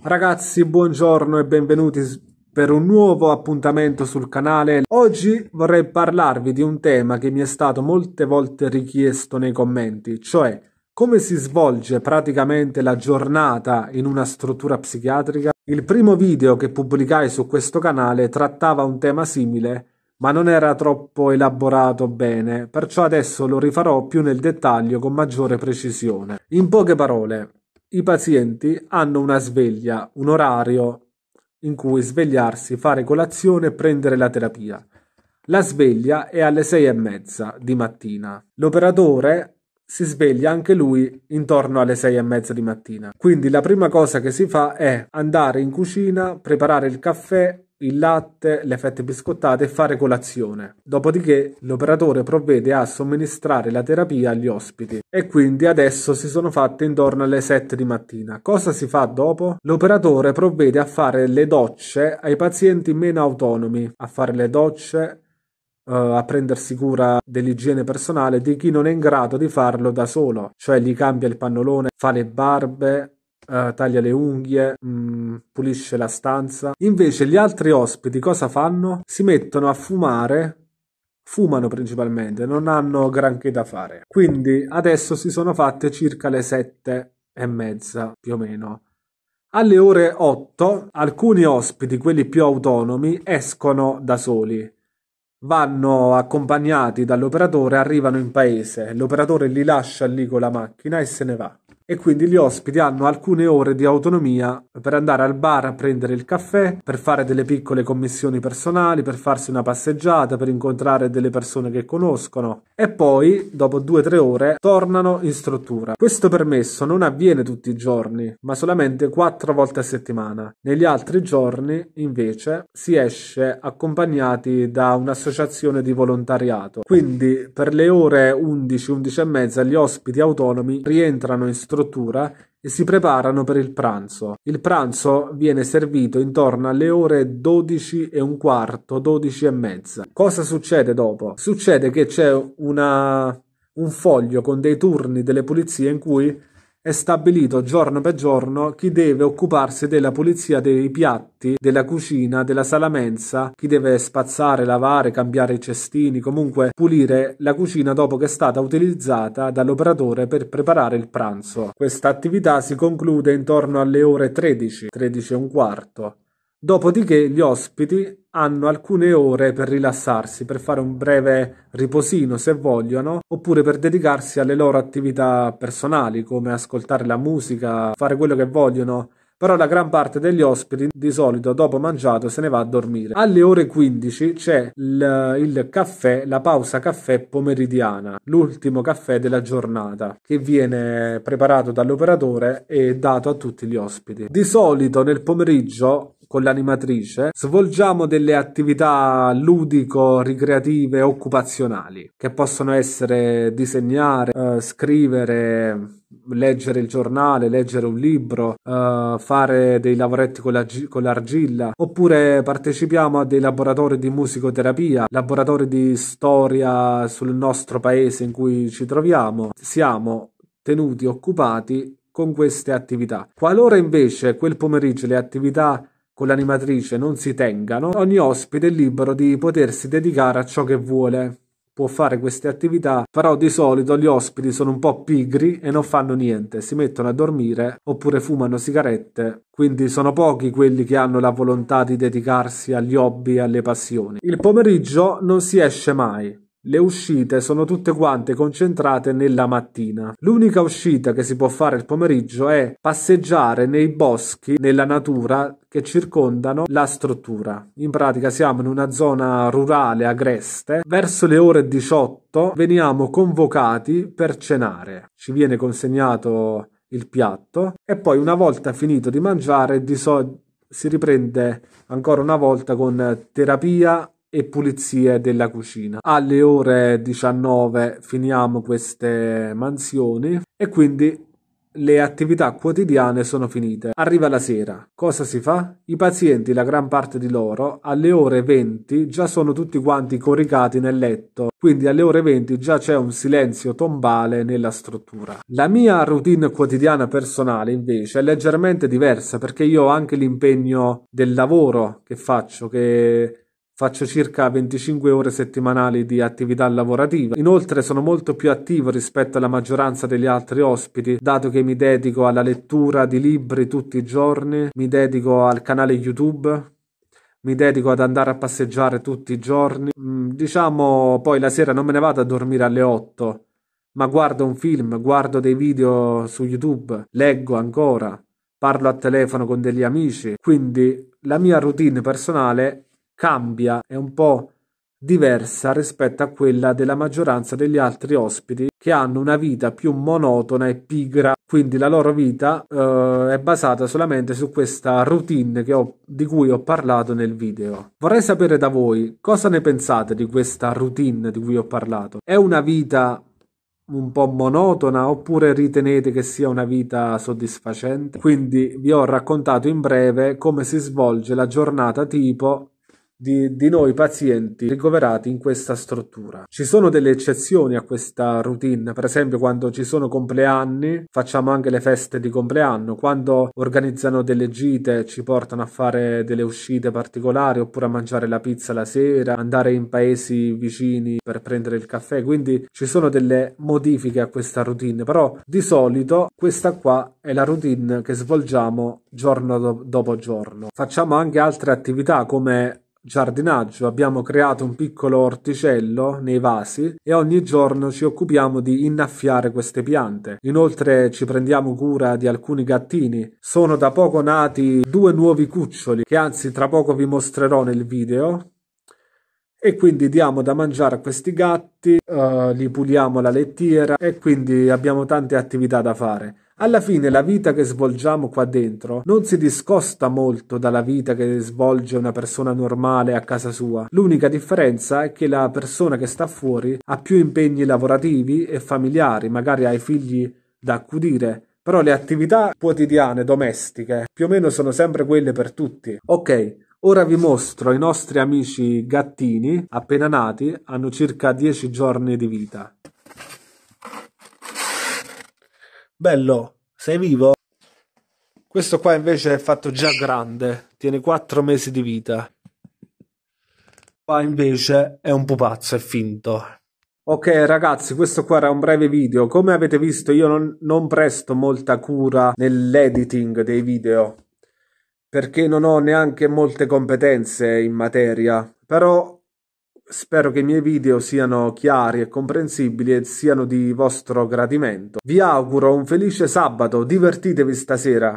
Ragazzi, buongiorno e benvenuti per un nuovo appuntamento sul canale. Oggi vorrei parlarvi di un tema che mi è stato molte volte richiesto nei commenti, cioè come si svolge praticamente la giornata in una struttura psichiatrica. Il primo video che pubblicai su questo canale trattava un tema simile, ma non era troppo elaborato bene, perciò adesso lo rifarò più nel dettaglio con maggiore precisione. In poche parole, i pazienti hanno una sveglia, un orario in cui svegliarsi, fare colazione e prendere la terapia. La sveglia è alle sei e mezza di mattina. L'operatore si sveglia anche lui intorno alle sei e mezza di mattina. Quindi la prima cosa che si fa è andare in cucina, preparare il caffè il latte, le fette biscottate e fare colazione. Dopodiché l'operatore provvede a somministrare la terapia agli ospiti e quindi adesso si sono fatte intorno alle 7 di mattina. Cosa si fa dopo? L'operatore provvede a fare le docce ai pazienti meno autonomi, a fare le docce eh, a prendersi cura dell'igiene personale di chi non è in grado di farlo da solo, cioè gli cambia il pannolone, fa le barbe, eh, taglia le unghie, mh, mm, pulisce la stanza. Invece gli altri ospiti cosa fanno? Si mettono a fumare fumano principalmente, non hanno granché da fare. Quindi adesso si sono fatte circa le sette e mezza più o meno. Alle ore 8 alcuni ospiti, quelli più autonomi, escono da soli. Vanno accompagnati dall'operatore, arrivano in paese, l'operatore li lascia lì con la macchina e se ne va e quindi gli ospiti hanno alcune ore di autonomia per andare al bar a prendere il caffè, per fare delle piccole commissioni personali, per farsi una passeggiata, per incontrare delle persone che conoscono e poi, dopo due o tre ore, tornano in struttura. Questo permesso non avviene tutti i giorni, ma solamente quattro volte a settimana. Negli altri giorni, invece, si esce accompagnati da un'associazione di volontariato. Quindi, per le ore 11-11 e mezza, gli ospiti autonomi rientrano in struttura struttura e si preparano per il pranzo. Il pranzo viene servito intorno alle ore 12 e un quarto, 12 e mezza. Cosa succede dopo? Succede che c'è una, un foglio con dei turni delle pulizie in cui è stabilito giorno per giorno chi deve occuparsi della pulizia dei piatti, della cucina, della sala mensa, chi deve spazzare, lavare, cambiare i cestini, comunque pulire la cucina dopo che è stata utilizzata dall'operatore per preparare il pranzo. Questa attività si conclude intorno alle ore 13, 13 e un quarto. Dopodiché gli ospiti hanno alcune ore per rilassarsi, per fare un breve riposino se vogliono, oppure per dedicarsi alle loro attività personali, come ascoltare la musica, fare quello che vogliono. Però la gran parte degli ospiti di solito dopo mangiato se ne va a dormire. Alle ore 15 c'è il, il caffè, la pausa caffè pomeridiana, l'ultimo caffè della giornata, che viene preparato dall'operatore e dato a tutti gli ospiti. Di solito nel pomeriggio con l'animatrice svolgiamo delle attività ludico, ricreative, occupazionali che possono essere disegnare, eh, scrivere, leggere il giornale, leggere un libro, eh, fare dei lavoretti con, la, con, l'argilla, oppure partecipiamo a dei laboratori di musicoterapia, laboratori di storia sul nostro paese in cui ci troviamo. Siamo tenuti occupati con queste attività. Qualora invece quel pomeriggio le attività con l'animatrice non si tengano, ogni ospite è libero di potersi dedicare a ciò che vuole. Può fare queste attività, però di solito gli ospiti sono un po' pigri e non fanno niente, si mettono a dormire oppure fumano sigarette, quindi sono pochi quelli che hanno la volontà di dedicarsi agli hobby e alle passioni. Il pomeriggio non si esce mai, le uscite sono tutte quante concentrate nella mattina. L'unica uscita che si può fare il pomeriggio è passeggiare nei boschi, nella natura che circondano la struttura. In pratica siamo in una zona rurale agreste. Verso le ore 18 veniamo convocati per cenare. Ci viene consegnato il piatto e poi una volta finito di mangiare di so- si riprende ancora una volta con terapia e pulizie della cucina. Alle ore 19 finiamo queste mansioni e quindi le attività quotidiane sono finite. Arriva la sera. Cosa si fa? I pazienti, la gran parte di loro, alle ore 20 già sono tutti quanti coricati nel letto, quindi alle ore 20 già c'è un silenzio tombale nella struttura. La mia routine quotidiana personale invece è leggermente diversa perché io ho anche l'impegno del lavoro che faccio, che Faccio circa 25 ore settimanali di attività lavorativa. Inoltre sono molto più attivo rispetto alla maggioranza degli altri ospiti, dato che mi dedico alla lettura di libri tutti i giorni, mi dedico al canale YouTube, mi dedico ad andare a passeggiare tutti i giorni. Mm, diciamo poi la sera non me ne vado a dormire alle 8, ma guardo un film, guardo dei video su YouTube, leggo ancora, parlo a telefono con degli amici. Quindi la mia routine personale cambia, è un po' diversa rispetto a quella della maggioranza degli altri ospiti che hanno una vita più monotona e pigra, quindi la loro vita eh, è basata solamente su questa routine ho, di cui ho parlato nel video. Vorrei sapere da voi cosa ne pensate di questa routine di cui ho parlato. È una vita un po' monotona oppure ritenete che sia una vita soddisfacente? Quindi vi ho raccontato in breve come si svolge la giornata tipo di, di, noi pazienti ricoverati in questa struttura. Ci sono delle eccezioni a questa routine, per esempio quando ci sono compleanni facciamo anche le feste di compleanno, quando organizzano delle gite ci portano a fare delle uscite particolari oppure a mangiare la pizza la sera, andare in paesi vicini per prendere il caffè, quindi ci sono delle modifiche a questa routine, però di solito questa qua è la routine che svolgiamo giorno dopo giorno. Facciamo anche altre attività come giardinaggio abbiamo creato un piccolo orticello nei vasi e ogni giorno ci occupiamo di innaffiare queste piante. Inoltre ci prendiamo cura di alcuni gattini. Sono da poco nati due nuovi cuccioli che anzi tra poco vi mostrerò nel video. E quindi diamo da mangiare a questi gatti, uh, li puliamo la lettiera e quindi abbiamo tante attività da fare. Alla fine la vita che svolgiamo qua dentro non si discosta molto dalla vita che svolge una persona normale a casa sua. L'unica differenza è che la persona che sta fuori ha più impegni lavorativi e familiari, magari ha i figli da accudire, però le attività quotidiane, domestiche, più o meno sono sempre quelle per tutti. Ok, ora vi mostro i nostri amici gattini, appena nati, hanno circa 10 giorni di vita. Bello, sei vivo? Questo qua invece è fatto già grande, tiene 4 mesi di vita. Qua invece è un pupazzo, è finto. Ok ragazzi, questo qua era un breve video. Come avete visto io non, non presto molta cura nell'editing dei video, perché non ho neanche molte competenze in materia. Però Spero che i miei video siano chiari e comprensibili e siano di vostro gradimento. Vi auguro un felice sabato, divertitevi stasera!